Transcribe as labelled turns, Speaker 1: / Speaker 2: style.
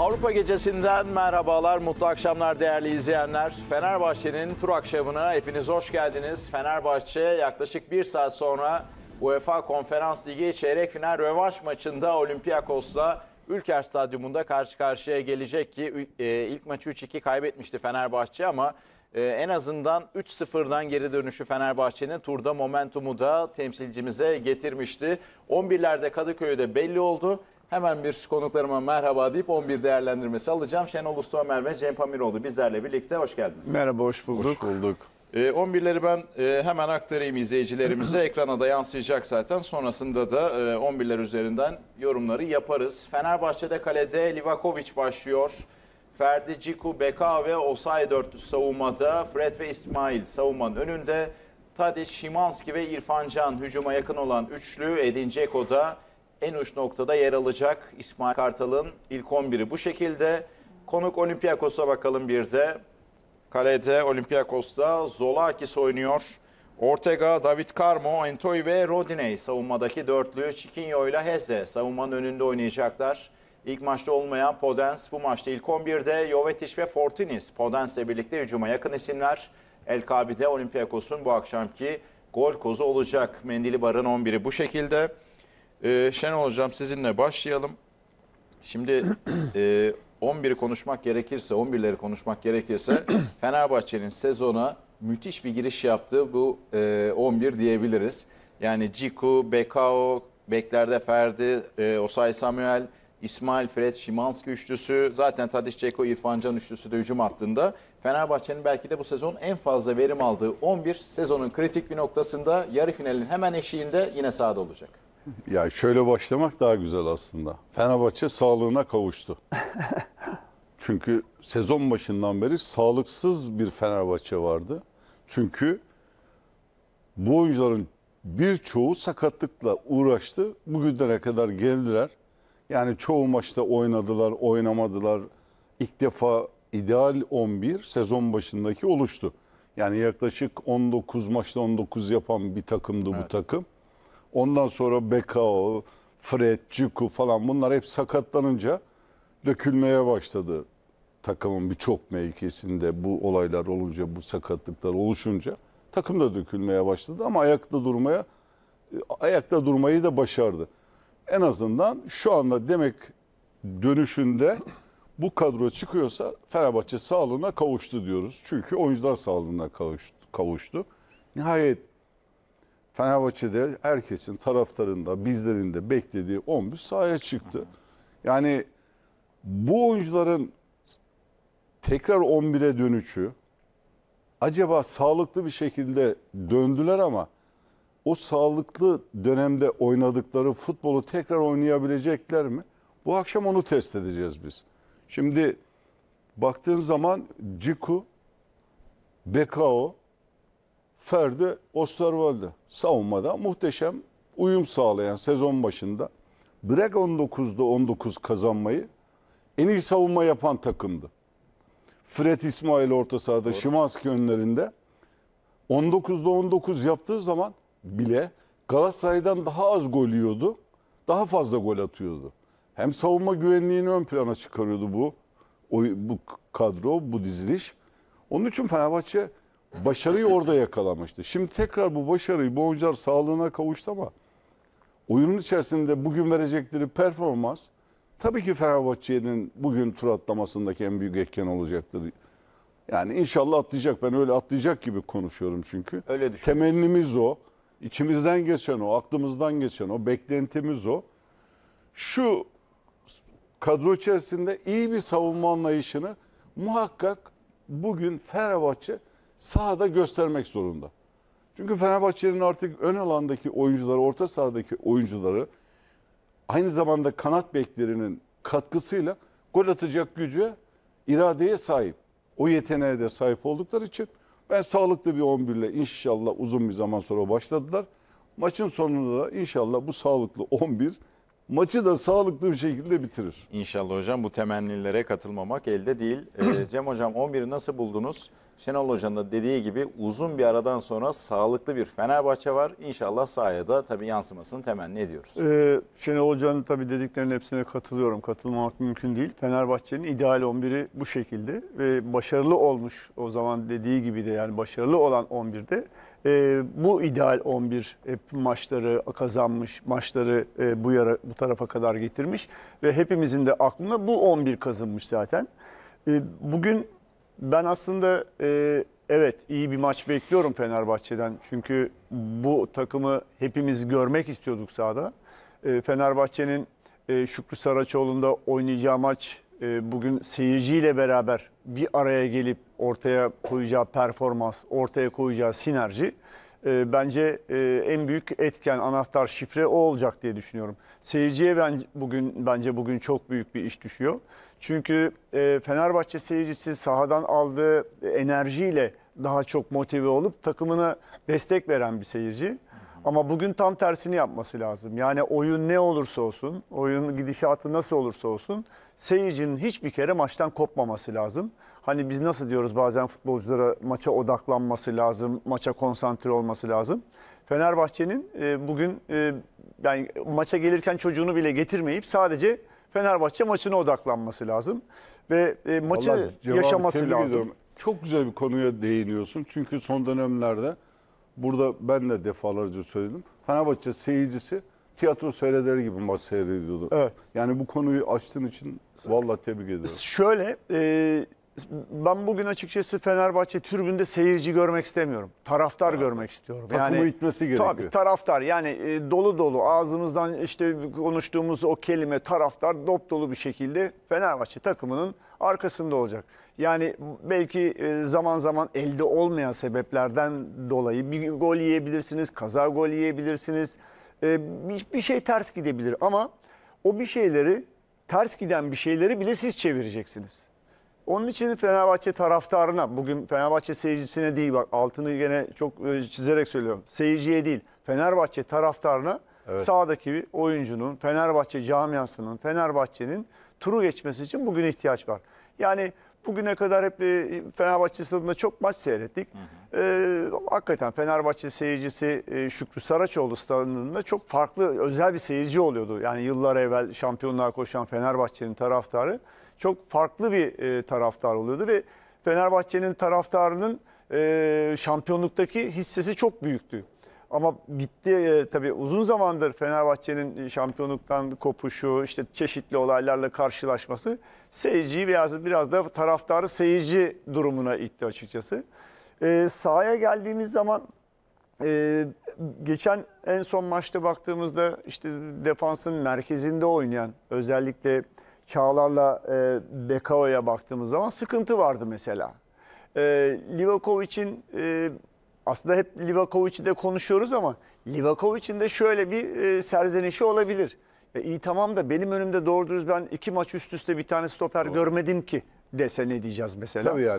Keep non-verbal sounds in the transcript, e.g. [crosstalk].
Speaker 1: Avrupa gecesinden merhabalar, mutlu akşamlar değerli izleyenler. Fenerbahçe'nin tur akşamına hepiniz hoş geldiniz. Fenerbahçe yaklaşık bir saat sonra UEFA Konferans Ligi çeyrek final rövanş maçında Olympiakos'la Ülker Stadyumunda karşı karşıya gelecek ki e, ilk maçı 3-2 kaybetmişti Fenerbahçe ama e, en azından 3-0'dan geri dönüşü Fenerbahçe'nin turda momentumu da temsilcimize getirmişti. 11'lerde Kadıköy'de belli oldu. Hemen bir konuklarıma merhaba deyip 11 değerlendirmesi alacağım. Şenol Ustoğmer ve Cem Pamiroğlu bizlerle birlikte. Hoş geldiniz. Merhaba, hoş bulduk. Hoş bulduk. E, ee, 11'leri ben e, hemen aktarayım izleyicilerimize. [clears throat] Ekrana da yansıyacak zaten. Sonrasında da e, 11'ler üzerinden yorumları yaparız. Fenerbahçe'de kalede Livakovic başlıyor. Ferdi, Ciku, Beka ve Osay dörtlüsü savunmada. Fred ve İsmail savunmanın önünde. Tadic, Şimanski ve İrfan Can hücuma yakın olan üçlü. Edin Ceko'da en uç noktada yer alacak İsmail Kartal'ın ilk 11'i bu şekilde. Konuk Olympiakos'a bakalım bir de. Kalede Olympiakos'ta Zolakis oynuyor. Ortega, David Carmo, Entoy ve Rodiney savunmadaki dörtlü Chiquinho ile Heze savunmanın önünde oynayacaklar. İlk maçta olmayan Podens bu maçta ilk 11'de Jovetic ve Podens ile birlikte hücuma yakın isimler. El Kabi'de Olympiakos'un bu akşamki gol kozu olacak. Mendili Bar'ın 11'i bu şekilde. Ee, Şenol Hocam sizinle başlayalım. Şimdi [clears throat] e, 11'i konuşmak gerekirse, 11'leri konuşmak gerekirse [clears throat] Fenerbahçe'nin sezona müthiş bir giriş yaptığı bu e, 11 diyebiliriz. Yani Ciku, Bekao, Bekler'de Ferdi, e, Osay Samuel, İsmail Fred, Şimanski üçlüsü, zaten Tadiş Ceko, İrfan Can üçlüsü de hücum hattında. Fenerbahçe'nin belki de bu sezon en fazla verim aldığı 11 sezonun kritik bir noktasında yarı finalin hemen eşiğinde yine sahada olacak.
Speaker 2: Ya şöyle başlamak daha güzel aslında. Fenerbahçe sağlığına kavuştu. [laughs] Çünkü sezon başından beri sağlıksız bir Fenerbahçe vardı. Çünkü bu oyuncuların birçoğu sakatlıkla uğraştı. Bugünlere kadar geldiler. Yani çoğu maçta oynadılar, oynamadılar. İlk defa ideal 11 sezon başındaki oluştu. Yani yaklaşık 19 maçta 19 yapan bir takımdı evet. bu takım. Ondan sonra Bekao, Fred, Ciku falan bunlar hep sakatlanınca dökülmeye başladı. Takımın birçok mevkisinde bu olaylar olunca, bu sakatlıklar oluşunca takım da dökülmeye başladı ama ayakta durmaya ayakta durmayı da başardı. En azından şu anda demek dönüşünde bu kadro çıkıyorsa Fenerbahçe sağlığına kavuştu diyoruz. Çünkü oyuncular sağlığına kavuştu. kavuştu. Nihayet Fenerbahçe'de herkesin taraftarında, bizlerin de beklediği 11 sahaya çıktı. Yani bu oyuncuların tekrar 11'e dönüşü acaba sağlıklı bir şekilde döndüler ama o sağlıklı dönemde oynadıkları futbolu tekrar oynayabilecekler mi? Bu akşam onu test edeceğiz biz. Şimdi baktığın zaman Ciku, Bekao, Ferdi Osterwolde savunmada muhteşem uyum sağlayan sezon başında bırak 19'da 19 kazanmayı en iyi savunma yapan takımdı. Fred İsmail orta sahada, Doğru. Şimanski önlerinde 19'da 19 yaptığı zaman bile Galatasaray'dan daha az gol yiyordu. Daha fazla gol atıyordu. Hem savunma güvenliğini ön plana çıkarıyordu bu bu kadro, bu diziliş. Onun için Fenerbahçe başarıyı orada yakalamıştı. Şimdi tekrar bu başarıyı bu oyuncular sağlığına kavuştu ama oyunun içerisinde bugün verecekleri performans tabii ki Fenerbahçe'nin bugün tur atlamasındaki en büyük etken olacaktır. Yani inşallah atlayacak. Ben öyle atlayacak gibi konuşuyorum çünkü. Öyle Temennimiz o. İçimizden geçen o, aklımızdan geçen o, beklentimiz o. Şu kadro içerisinde iyi bir savunma anlayışını muhakkak bugün Fenerbahçe sahada göstermek zorunda. Çünkü Fenerbahçe'nin artık ön alandaki oyuncuları, orta sahadaki oyuncuları aynı zamanda kanat beklerinin katkısıyla gol atacak güce, iradeye sahip. O yeteneğe de sahip oldukları için ben sağlıklı bir 11 ile inşallah uzun bir zaman sonra başladılar. Maçın sonunda da inşallah bu sağlıklı 11 maçı da sağlıklı bir şekilde bitirir.
Speaker 1: İnşallah hocam bu temennilere katılmamak elde değil. Ee, [clears throat] Cem hocam 11'i nasıl buldunuz? Şenol Hoca'nın da dediği gibi uzun bir aradan sonra sağlıklı bir Fenerbahçe var. İnşallah sahaya da tabii yansımasını temenni ediyoruz.
Speaker 3: Ee, Şenol Hoca'nın tabii dediklerinin hepsine katılıyorum. Katılmamak mümkün değil. Fenerbahçe'nin ideal 11'i bu şekilde ve başarılı olmuş o zaman dediği gibi de yani başarılı olan 11'de e, bu ideal 11 e, maçları kazanmış, maçları e, bu yara, bu tarafa kadar getirmiş ve hepimizin de aklına bu 11 kazınmış zaten. E, bugün ben aslında e, evet iyi bir maç bekliyorum Fenerbahçe'den. Çünkü bu takımı hepimiz görmek istiyorduk sahada. E, Fenerbahçe'nin e, Şükrü Saraçoğlu'nda oynayacağı maç ee, bugün seyirciyle beraber bir araya gelip ortaya koyacağı performans, ortaya koyacağı sinerji e, bence e, en büyük etken, anahtar, şifre o olacak diye düşünüyorum. Seyirciye ben bugün bence bugün çok büyük bir iş düşüyor. Çünkü e, Fenerbahçe seyircisi sahadan aldığı enerjiyle daha çok motive olup takımına destek veren bir seyirci. Ama bugün tam tersini yapması lazım. Yani oyun ne olursa olsun, oyun gidişatı nasıl olursa olsun seyircinin hiçbir kere maçtan kopmaması lazım. Hani biz nasıl diyoruz bazen futbolculara maça odaklanması lazım, maça konsantre olması lazım. Fenerbahçe'nin e, bugün e, yani maça gelirken çocuğunu bile getirmeyip sadece Fenerbahçe maçına odaklanması lazım ve e, maçı Vallahi yaşaması lazım. Ediyorum.
Speaker 2: Çok güzel bir konuya değiniyorsun. Çünkü son dönemlerde Burada ben de defalarca söyledim. Fenerbahçe seyircisi tiyatro seyreder gibi maç seyrediyordu. Evet. Yani bu konuyu açtığın için
Speaker 3: valla tebrik ediyorum. Şöyle e, ben bugün açıkçası Fenerbahçe türbünde seyirci görmek istemiyorum. Taraftar, taraftar. görmek istiyorum. Takımı yani, itmesi gerekiyor. Tabii taraftar yani e, dolu dolu ağzımızdan işte konuştuğumuz o kelime taraftar dop dolu bir şekilde Fenerbahçe takımının arkasında olacak. Yani belki e, zaman zaman elde olmayan sebeplerden dolayı bir gol yiyebilirsiniz, kaza gol yiyebilirsiniz. E, bir şey ters gidebilir ama o bir şeyleri ters giden bir şeyleri bile siz çevireceksiniz. Onun için Fenerbahçe taraftarına, bugün Fenerbahçe seyircisine değil, bak altını gene çok e, çizerek söylüyorum. Seyirciye değil, Fenerbahçe taraftarına evet. sahadaki bir oyuncunun, Fenerbahçe camiasının, Fenerbahçe'nin turu geçmesi için bugün ihtiyaç var. Yani bugüne kadar hep e, Fenerbahçe stadında çok maç seyrettik. Hı hı. Ee, hakikaten Fenerbahçe seyircisi e, Şükrü Saraçoğlu stadında çok farklı, özel bir seyirci oluyordu. Yani yıllar evvel şampiyonluğa koşan Fenerbahçe'nin taraftarı çok farklı bir e, taraftar oluyordu ve Fenerbahçe'nin taraftarının e, şampiyonluktaki hissesi çok büyüktü. Ama bitti e, tabii uzun zamandır Fenerbahçe'nin şampiyonluktan kopuşu, işte çeşitli olaylarla karşılaşması seyirciyi biraz, biraz da taraftarı seyirci durumuna itti açıkçası. E, sahaya geldiğimiz zaman e, geçen en son maçta baktığımızda işte defansın merkezinde oynayan özellikle Çağlar'la e, Bekao'ya baktığımız zaman sıkıntı vardı mesela. E, Livakovic'in e, aslında hep Livakovic'i de konuşuyoruz ama Livakovic'in de şöyle bir e, serzenişi olabilir. E, iyi tamam da benim önümde doğru ben iki maç üst üste bir tane stoper Doğru. görmedim ki dese ne diyeceğiz mesela. Tabii yani.